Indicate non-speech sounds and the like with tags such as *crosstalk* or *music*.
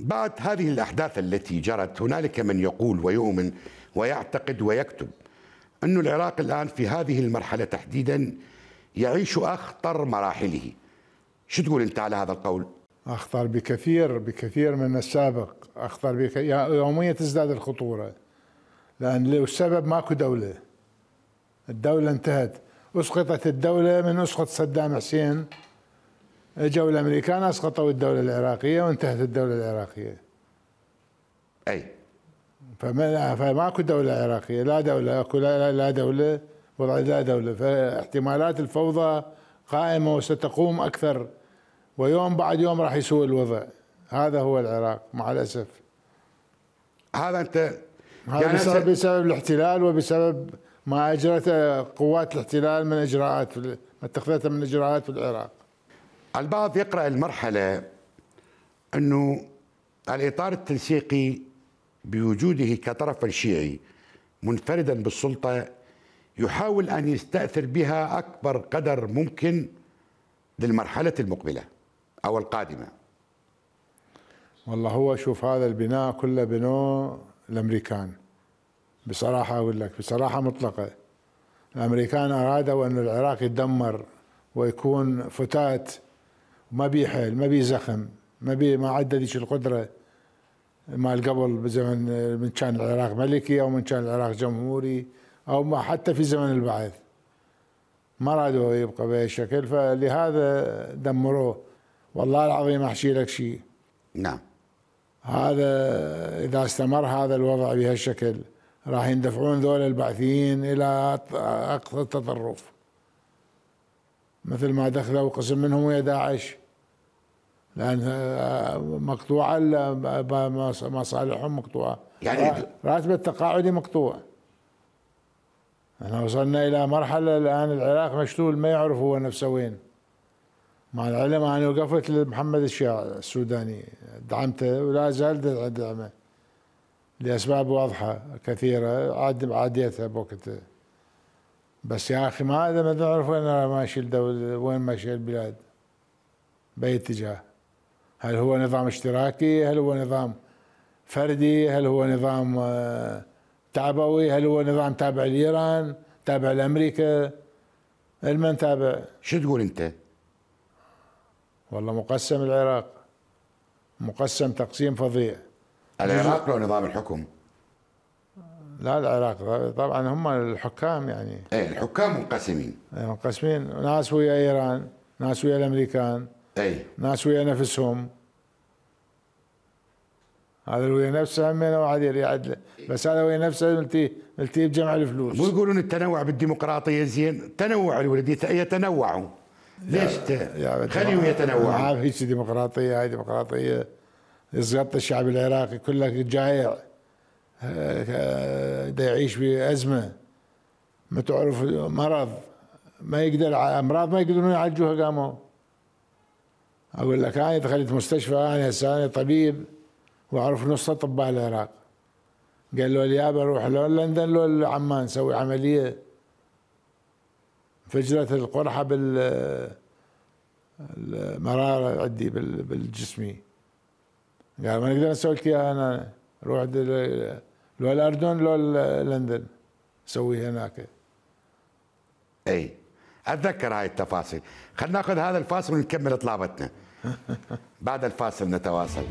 بعد هذه الأحداث التي جرت هنالك من يقول ويؤمن ويعتقد ويكتب أن العراق الآن في هذه المرحلة تحديدا يعيش أخطر مراحله شو تقول أنت على هذا القول؟ أخطر بكثير بكثير من السابق أخطر يوميا يعني تزداد الخطورة لأن السبب ماكو دولة الدولة انتهت أسقطت الدولة من أسقط صدام حسين اجوا الامريكان اسقطوا الدوله العراقيه وانتهت الدوله العراقيه اي فما فماكو دوله عراقيه لا دوله اكو لا, لا دوله وضع لا دوله فاحتمالات الفوضى قائمه وستقوم اكثر ويوم بعد يوم راح يسوء الوضع هذا هو العراق مع الاسف هذا انت هذا يعني بسبب, بسبب الاحتلال وبسبب ما اجرته قوات الاحتلال من اجراءات ما اتخذتها من اجراءات في العراق البعض يقرأ المرحلة أنه الإطار التنسيقي بوجوده كطرف شيعي منفردا بالسلطة يحاول أن يستأثر بها أكبر قدر ممكن للمرحلة المقبلة أو القادمة والله هو شوف هذا البناء كله بنوه الأمريكان بصراحة أقول لك بصراحة مطلقة الأمريكان أرادوا أن العراق يدمر ويكون فتات ما بي حيل ما بي زخم ما بي ما عدى ذيك القدره مال قبل بزمن من كان العراق ملكي او من كان العراق جمهوري او ما حتى في زمن البعث ما رادوا يبقى بهذا الشكل فلهذا دمروه والله العظيم احكي لك شيء نعم هذا اذا استمر هذا الوضع بهالشكل راح يندفعون ذول البعثيين الى اقصى التطرف مثل ما دخلوا قسم منهم ويا داعش لان آه، مقطوعه مصالحهم مقطوعه يعني راتب التقاعدي مقطوع احنا وصلنا الى مرحله الان العراق مشلول ما يعرف هو نفسه وين مع العلم انا وقفت لمحمد الشيع السوداني دعمته ولا زال ادعمه لاسباب واضحه كثيره عاد بوقتها بس يا اخي ما هذا ما نعرف وين ماشي الدوله وين ماشي البلاد باي اتجاه هل هو نظام اشتراكي هل هو نظام فردي هل هو نظام آه، تعبوي هل هو نظام تابع لايران تابع لامريكا المن تابع شو تقول انت والله مقسم العراق مقسم تقسيم فظيع العراق له نظام الحكم لا العراق طبعا هم الحكام يعني ايه الحكام منقسمين إيه، منقسمين ناس ويا ايران ناس ويا الامريكان اي ناس ويا نفسهم هذا ويا نفسه هم واحد يعدله بس هذا ويا نفسه ملتي ملتي بجمع الفلوس مو يقولون التنوع بالديمقراطيه زين تنوع الولد يتنوعوا ليش خليهم يتنوعوا ما هيك ديمقراطيه هاي ديمقراطيه يزغط الشعب العراقي كله جايع آه، بده يعيش في ازمه ما تعرف مرض ما يقدر امراض ما يقدرون يعالجوها قاموا اقول لك انا آه، دخلت مستشفى آه، انا هسه انا طبيب واعرف نص اطباء العراق قالوا لي أبا آه، روح لو لندن لو لعمان سوي عمليه فجرت القرحه بال المراره عندي بالجسمي قال ما نقدر نسوي لك اياها انا روح لو الاردن لو لندن سوي هناك اي اتذكر هاي التفاصيل خلينا ناخذ هذا الفاصل ونكمل طلابتنا *laughs* بعد الفاصل نتواصل